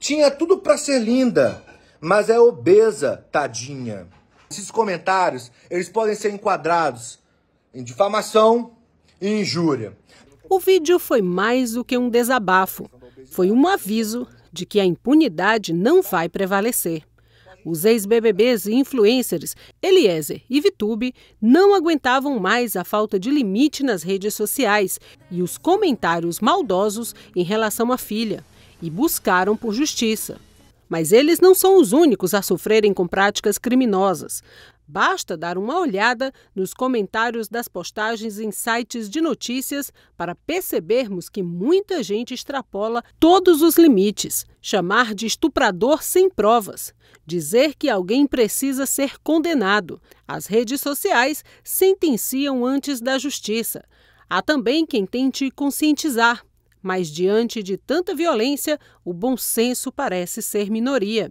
Tinha tudo para ser linda, mas é obesa, tadinha. Esses comentários, eles podem ser enquadrados em difamação e injúria. O vídeo foi mais do que um desabafo. Foi um aviso de que a impunidade não vai prevalecer. Os ex-BBBs e influencers Eliezer e Vitube não aguentavam mais a falta de limite nas redes sociais e os comentários maldosos em relação à filha e buscaram por justiça. Mas eles não são os únicos a sofrerem com práticas criminosas. Basta dar uma olhada nos comentários das postagens em sites de notícias para percebermos que muita gente extrapola todos os limites. Chamar de estuprador sem provas, dizer que alguém precisa ser condenado. As redes sociais sentenciam antes da justiça. Há também quem tente conscientizar, mas diante de tanta violência, o bom senso parece ser minoria.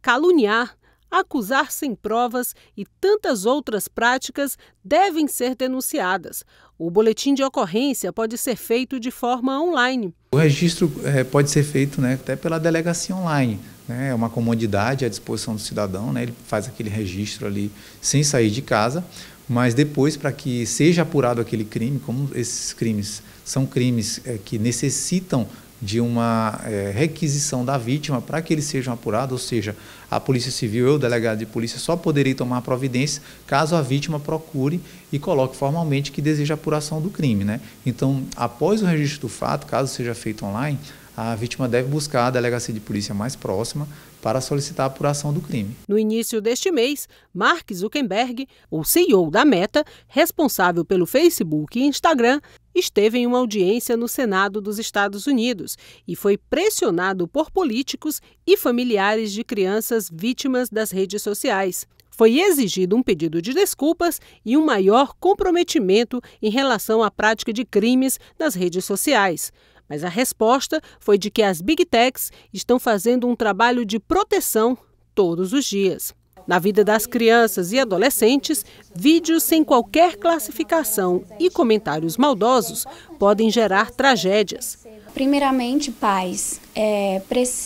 Caluniar, acusar sem provas e tantas outras práticas devem ser denunciadas. O boletim de ocorrência pode ser feito de forma online. O registro é, pode ser feito né, até pela delegacia online né? é uma comodidade à disposição do cidadão, né? ele faz aquele registro ali sem sair de casa, mas depois, para que seja apurado aquele crime, como esses crimes são crimes é, que necessitam de uma é, requisição da vítima para que eles sejam apurados, ou seja, a Polícia Civil eu, o delegado de polícia só poderei tomar providência caso a vítima procure e coloque formalmente que deseja apuração do crime. Né? Então, após o registro do fato, caso seja feito online, a vítima deve buscar a delegacia de polícia mais próxima para solicitar a apuração do crime. No início deste mês, Mark Zuckerberg, o CEO da Meta, responsável pelo Facebook e Instagram, esteve em uma audiência no Senado dos Estados Unidos e foi pressionado por políticos e familiares de crianças vítimas das redes sociais foi exigido um pedido de desculpas e um maior comprometimento em relação à prática de crimes nas redes sociais. Mas a resposta foi de que as big techs estão fazendo um trabalho de proteção todos os dias. Na vida das crianças e adolescentes, vídeos sem qualquer classificação e comentários maldosos podem gerar tragédias. Primeiramente, pais é,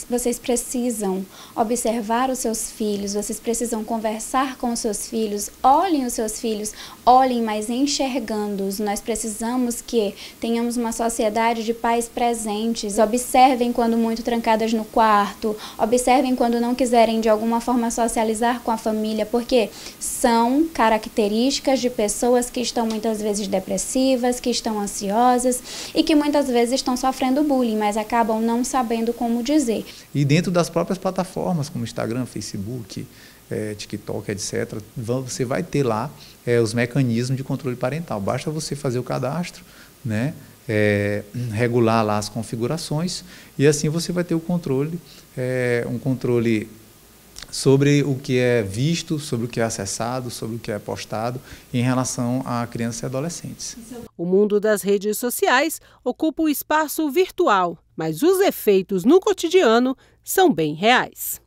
vocês precisam observar os seus filhos, vocês precisam conversar com os seus filhos, olhem os seus filhos, olhem, mas enxergando-os. Nós precisamos que tenhamos uma sociedade de pais presentes, observem quando muito trancadas no quarto, observem quando não quiserem de alguma forma socializar com a família, porque são características de pessoas que estão muitas vezes depressivas, que estão ansiosas e que muitas vezes estão sofrendo bullying, mas acabam não sabendo tendo como dizer. E dentro das próprias plataformas, como Instagram, Facebook, é, TikTok, etc., você vai ter lá é, os mecanismos de controle parental. Basta você fazer o cadastro, né? É, regular lá as configurações e assim você vai ter o controle, um controle sobre o que é visto, sobre o que é acessado, sobre o que é postado em relação a crianças e adolescentes. O mundo das redes sociais ocupa o espaço virtual, mas os efeitos no cotidiano são bem reais.